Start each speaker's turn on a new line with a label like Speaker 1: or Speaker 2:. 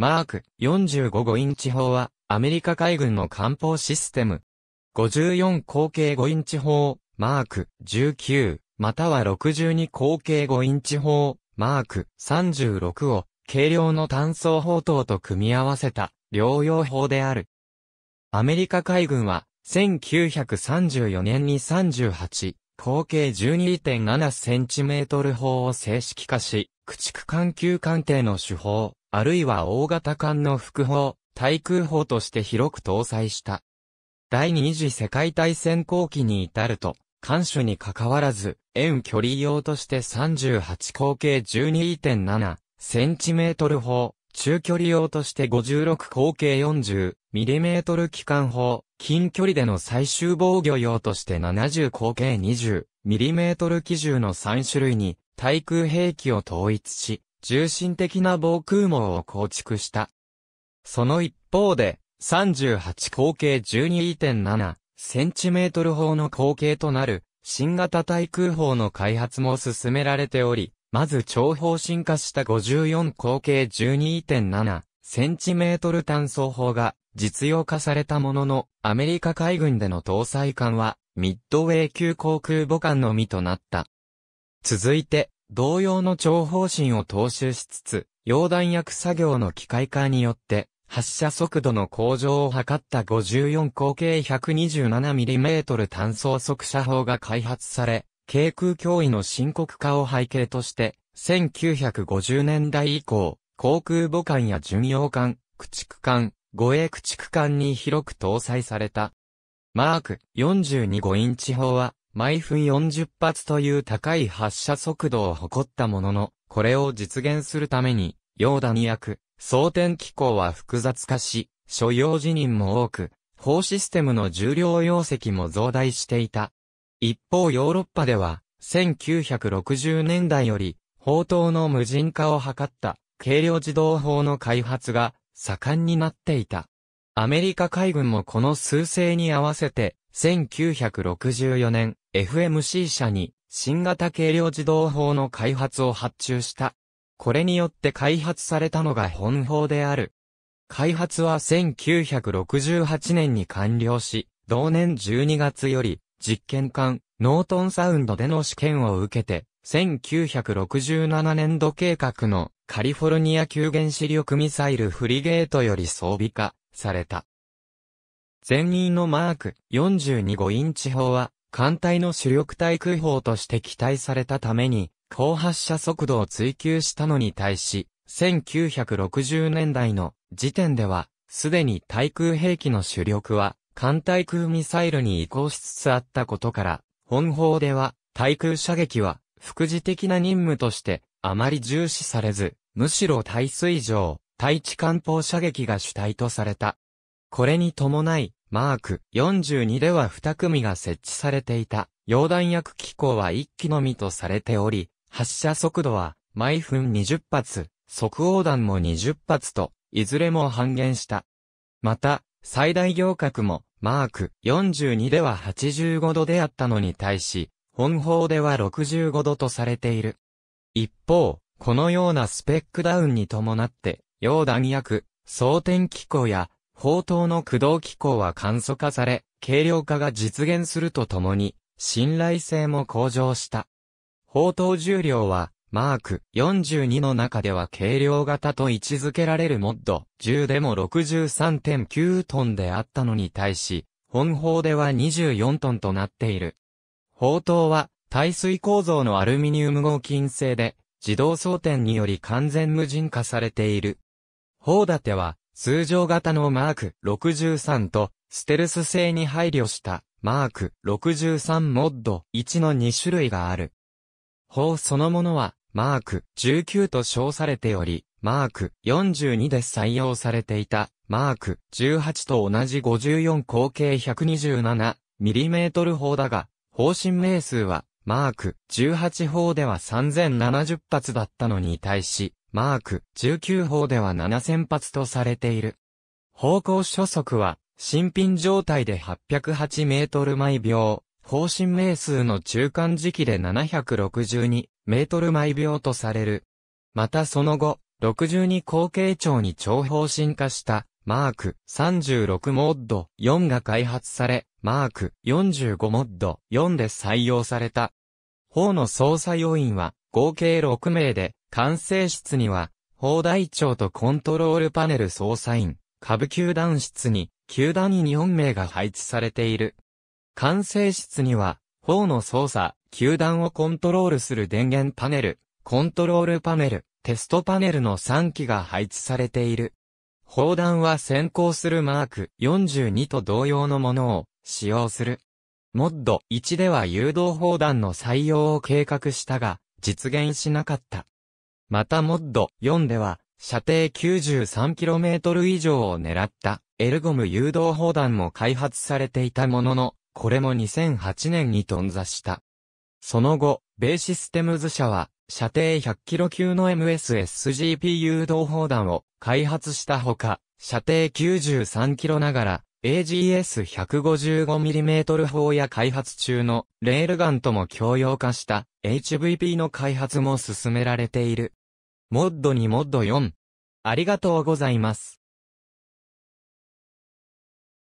Speaker 1: マーク45インチ砲は、アメリカ海軍の艦砲システム。54口径5インチ砲、マーク19、または62口径5インチ砲、マーク36を、軽量の単装砲塔と組み合わせた、療養砲である。アメリカ海軍は、1934年に38、口径12.7センチメートル砲を正式化し、駆逐艦級艦艇の手法、あるいは大型艦の副砲、対空砲として広く搭載した。第二次世界大戦後期に至ると、艦首に関わらず、遠距離用として38口径12.7センチメートル砲、中距離用として56口径40ミリメートル機関砲、近距離での最終防御用として70口径20ミリメートル機銃の3種類に対空兵器を統一し、重心的な防空網を構築した。その一方で、38口径 12.7cm 砲の口径となる新型対空砲の開発も進められており、まず長方進化した54口径 12.7cm 単装砲が実用化されたものの、アメリカ海軍での搭載艦はミッドウェー級航空母艦のみとなった。続いて、同様の長方針を踏襲しつつ、溶弾薬作業の機械化によって、発射速度の向上を図った54口径 127mm 単装速射砲が開発され、軽空脅威の深刻化を背景として、1950年代以降、航空母艦や巡洋艦、駆逐艦、護衛駆逐艦に広く搭載された。マーク42 5インチ砲は、毎分40発という高い発射速度を誇ったものの、これを実現するために、ヨーダに役、装填機構は複雑化し、所要辞任も多く、砲システムの重量容積も増大していた。一方ヨーロッパでは、1960年代より、砲塔の無人化を図った、軽量自動砲の開発が、盛んになっていた。アメリカ海軍もこの数勢に合わせて、1964年、FMC 社に新型軽量自動砲の開発を発注した。これによって開発されたのが本砲である。開発は1968年に完了し、同年12月より実験艦ノートンサウンドでの試験を受けて、1967年度計画のカリフォルニア級原子力ミサイルフリゲートより装備化された。前任のマーク42 5インチ砲は艦隊の主力対空砲として期待されたために、高発射速度を追求したのに対し、1960年代の時点では、すでに対空兵器の主力は、艦対空ミサイルに移行しつつあったことから、本法では、対空射撃は、副次的な任務として、あまり重視されず、むしろ対水上、対地艦砲射撃が主体とされた。これに伴い、マーク42では2組が設置されていた、溶弾薬機構は1機のみとされており、発射速度は毎分20発、即横弾も20発と、いずれも半減した。また、最大行角も、マーク42では85度であったのに対し、本法では65度とされている。一方、このようなスペックダウンに伴って、溶弾薬、装填機構や砲塔の駆動機構は簡素化され、軽量化が実現するとともに、信頼性も向上した。砲塔重量は、マーク42の中では軽量型と位置づけられるモッド10でも63.9トンであったのに対し、本砲では24トンとなっている。砲塔は、耐水構造のアルミニウム合金製で、自動装填により完全無人化されている。砲立ては、通常型のマーク63と、ステルス性に配慮したマーク63モッド1の2種類がある。砲そのものは、マーク19と称されており、マーク42で採用されていた、マーク18と同じ54口径 127mm 砲だが、方針名数は、マーク18砲では3070発だったのに対し、マーク19砲では7000発とされている。方向初速は、新品状態で808メートル毎秒、方針名数の中間時期で762メートル毎秒とされる。またその後、62後継長に超方針化したマーク36モッド4が開発され、マーク45モッド4で採用された。砲の操作要員は合計6名で、管制室には、砲台長とコントロールパネル捜査員、下部球団室に、球団員4名が配置されている。管制室には、砲の操作、球団をコントロールする電源パネル、コントロールパネル、テストパネルの3機が配置されている。砲弾は先行するマーク42と同様のものを使用する。モッド1では誘導砲弾の採用を計画したが、実現しなかった。またモッド4では、射程 93km 以上を狙ったエルゴム誘導砲弾も開発されていたものの、これも2008年に頓挫した。その後、米システムズ社は、射程 100km 級の MSSGP 誘導砲弾を開発したほか、射程 93km ながら、AGS155mm 砲や開発中のレールガンとも共用化した HVP の開発も進められている。モッドにモッド4。ありがとうございます。